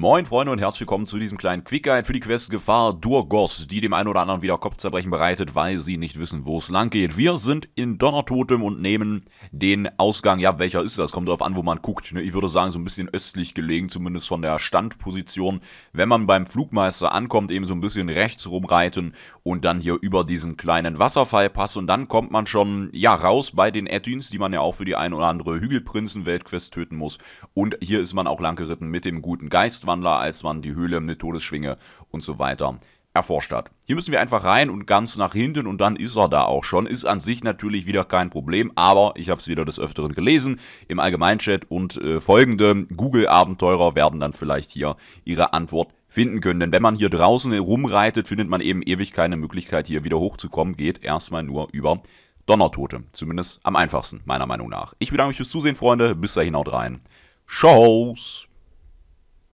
Moin Freunde und herzlich willkommen zu diesem kleinen Quick Guide für die Quest Gefahr Durgos, die dem einen oder anderen wieder Kopfzerbrechen bereitet, weil sie nicht wissen, wo es lang geht. Wir sind in Donnertotem und nehmen den Ausgang, ja welcher ist das, kommt darauf an, wo man guckt. Ne? Ich würde sagen, so ein bisschen östlich gelegen, zumindest von der Standposition. Wenn man beim Flugmeister ankommt, eben so ein bisschen rechts rumreiten und dann hier über diesen kleinen Wasserfall Wasserfallpass und dann kommt man schon, ja, raus bei den add die man ja auch für die ein oder andere Hügelprinzen-Weltquest töten muss. Und hier ist man auch lang geritten mit dem guten Geist Gratwanderer, als man die Höhle mit Todesschwinge und so weiter erforscht hat. Hier müssen wir einfach rein und ganz nach hinten und dann ist er da auch schon. Ist an sich natürlich wieder kein Problem, aber ich habe es wieder des Öfteren gelesen im Allgemeinchat und äh, folgende Google-Abenteurer werden dann vielleicht hier ihre Antwort finden können. Denn wenn man hier draußen rumreitet, findet man eben ewig keine Möglichkeit, hier wieder hochzukommen. Geht erstmal nur über Donnertote. Zumindest am einfachsten, meiner Meinung nach. Ich bedanke mich fürs Zusehen, Freunde. Bis dahin haut rein. Tschauß!